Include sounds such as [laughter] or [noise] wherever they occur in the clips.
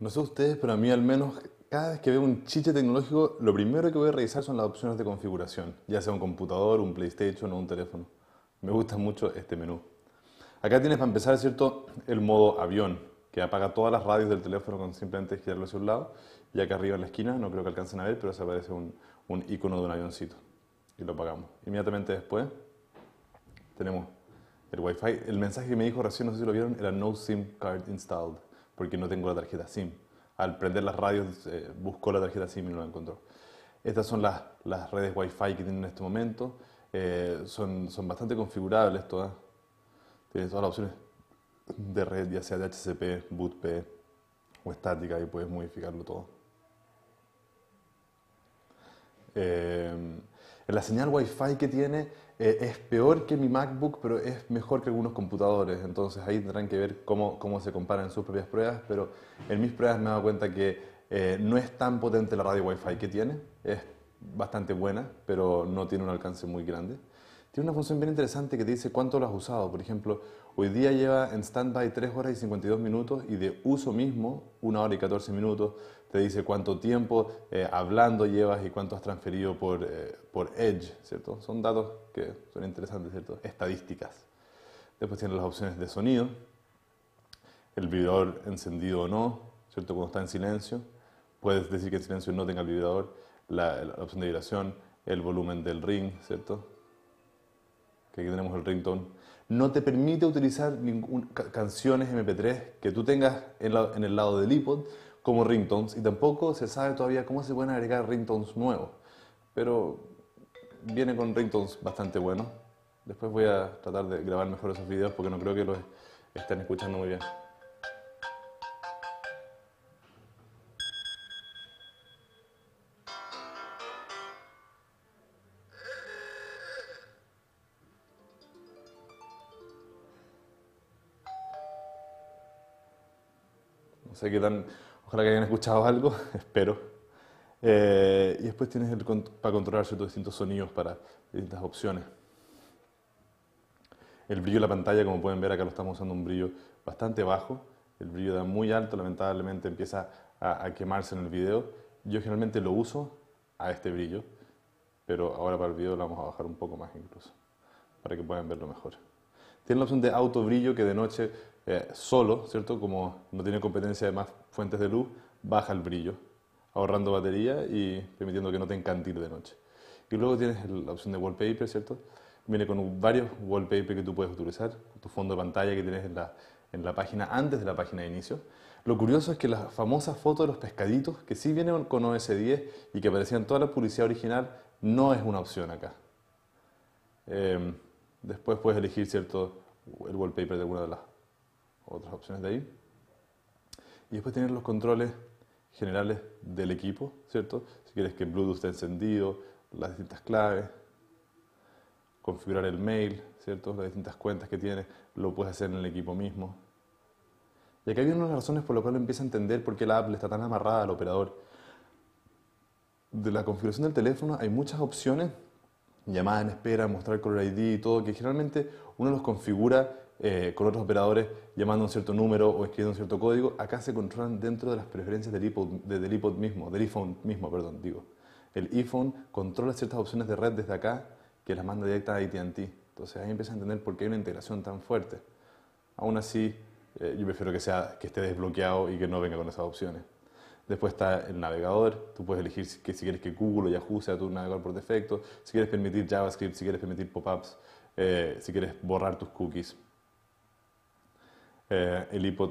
No sé ustedes, pero a mí al menos cada vez que veo un chiche tecnológico, lo primero que voy a revisar son las opciones de configuración, ya sea un computador, un PlayStation o un teléfono. Me gusta mucho este menú. Acá tienes para empezar, ¿cierto? El modo avión, que apaga todas las radios del teléfono con simplemente girarlo hacia un lado. Y acá arriba en la esquina, no creo que alcancen a ver, pero se aparece un, icono de un avioncito. Y lo apagamos. Inmediatamente después tenemos el Wi-Fi. El mensaje que me dijo recién, no sé si lo vieron, era No SIM Card Installed porque no tengo la tarjeta SIM. Al prender las radios eh, buscó la tarjeta SIM y no la encontró. Estas son las, las redes Wi-Fi que tienen en este momento. Eh, son, son, bastante configurables todas. Tienes todas las opciones de red, ya sea de HCP, BootP o estática, y puedes modificarlo todo. Eh, la señal Wi-Fi que tiene eh, es peor que mi MacBook, pero es mejor que algunos computadores. Entonces ahí tendrán que ver cómo, se comparan en sus propias pruebas, pero en mis pruebas me he dado cuenta que eh, no es tan potente la radio Wi-Fi que tiene. Es bastante buena, pero no tiene un alcance muy grande tiene una función bien interesante que te dice cuánto lo has usado. Por ejemplo, hoy día lleva en standby 3 horas y 52 minutos y de uso mismo 1 hora y 14 minutos. Te dice cuánto tiempo eh, hablando llevas y cuánto has transferido por, eh, por Edge, ¿cierto? Son datos que son interesantes, ¿cierto? Estadísticas. Después tienes las opciones de sonido, el vibrador encendido o no, ¿cierto? Cuando está en silencio. Puedes decir que en silencio no tenga el vibrador, la opción de vibración, el volumen del ring, ¿cierto? que aquí tenemos el ringtone, no te permite utilizar canciones MP3 que tú tengas en, el lado del iPod como ringtones y tampoco se sabe todavía cómo se pueden agregar ringtones nuevos. Pero viene con ringtones bastante buenos. Después voy a tratar de grabar mejor esos videos porque no creo que los estén escuchando muy bien. Ojalá que hayan escuchado algo, [laughs] espero. Eh, y después tienes para controlar ciertos distintos sonidos para distintas opciones. El brillo de la pantalla, como pueden ver acá lo estamos usando un brillo bastante bajo. El brillo da muy alto, lamentablemente empieza a, a quemarse en el video. Yo generalmente lo uso a este brillo, pero ahora para el video lo vamos a bajar un poco más incluso, para que puedan verlo mejor. Tiene la opción de auto brillo que de noche eh, solo, ¿cierto? Como no tiene competencia de más fuentes de luz, baja el brillo, ahorrando batería y permitiendo que no te encantil de noche. Y luego tienes la opción de wallpaper, ¿cierto? Viene con varios wallpapers que tú puedes utilizar, tu fondo de pantalla que tienes en la, en la página antes de la página de inicio. Lo curioso es que las famosas fotos de los pescaditos, que sí vienen con OS 10 y que aparecían toda la publicidad original, no es una opción acá. Eh, Después puedes elegir cierto el wallpaper de alguna de las otras opciones de ahí. Y después tener los controles generales del equipo, ¿cierto? Si quieres que Bluetooth esté encendido, las distintas claves, configurar el mail, ¿cierto? Las distintas cuentas que tiene, lo puedes hacer en el equipo mismo. Y acá hay unas razones por las cuales empieza a entender por qué la app está tan amarrada al operador. De la configuración del teléfono hay muchas opciones Llamada en espera, mostrar color ID y todo, que generalmente uno los configura eh, con otros operadores llamando a un cierto número o escribiendo un cierto código, acá se controlan dentro de las preferencias del iPod, mismo, del iPhone mismo, perdón, digo. El iPhone controla ciertas opciones de red desde acá que las manda directa a ATT. Entonces ahí empieza a entender por qué hay una integración tan fuerte. Aún así, eh, yo prefiero que, sea, que esté desbloqueado y que no venga con esas opciones. Después está el navegador, tú puedes elegir si, quieres que Google o Yahoo sea tu navegador por defecto, si quieres permitir JavaScript, si quieres permitir pop-ups, eh, si quieres borrar tus cookies. Eh, el iPod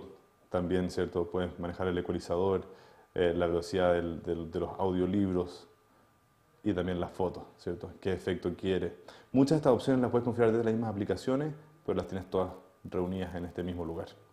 también, ¿cierto? Puedes manejar el ecualizador, eh, la velocidad de los audiolibros y también las fotos, ¿cierto? ¿Qué efecto quiere? Muchas de estas opciones las puedes configurar desde las mismas aplicaciones, pero las tienes todas reunidas en este mismo lugar.